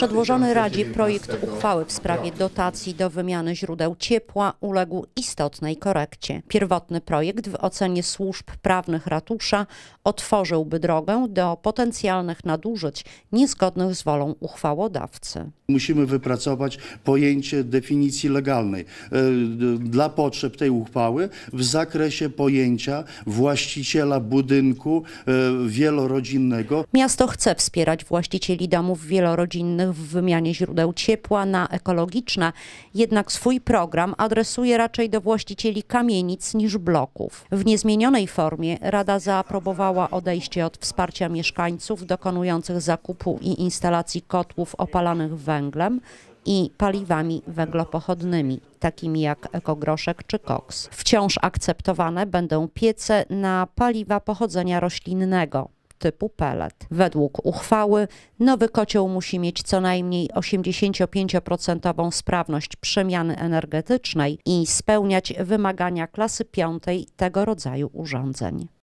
Przedłożony Radzie projekt uchwały w sprawie dotacji do wymiany źródeł ciepła uległ istotnej korekcie. Pierwotny projekt w ocenie służb prawnych ratusza otworzyłby drogę do potencjalnych nadużyć niezgodnych z wolą uchwałodawcy. Musimy wypracować pojęcie definicji legalnej e, dla potrzeb tej uchwały w zakresie pojęcia właściciela budynku e, wielorodzinnego. Miasto chce wspierać właścicieli domów wielorodzinnych w wymianie źródeł ciepła na ekologiczne, jednak swój program adresuje raczej do właścicieli kamienic niż bloków. W niezmienionej formie Rada zaaprobowała odejście od wsparcia mieszkańców dokonujących zakupu i instalacji kotłów opalanych węglem i paliwami węglopochodnymi, takimi jak ekogroszek czy koks. Wciąż akceptowane będą piece na paliwa pochodzenia roślinnego typu pelet. Według uchwały nowy kocioł musi mieć co najmniej 85% sprawność przemiany energetycznej i spełniać wymagania klasy piątej tego rodzaju urządzeń.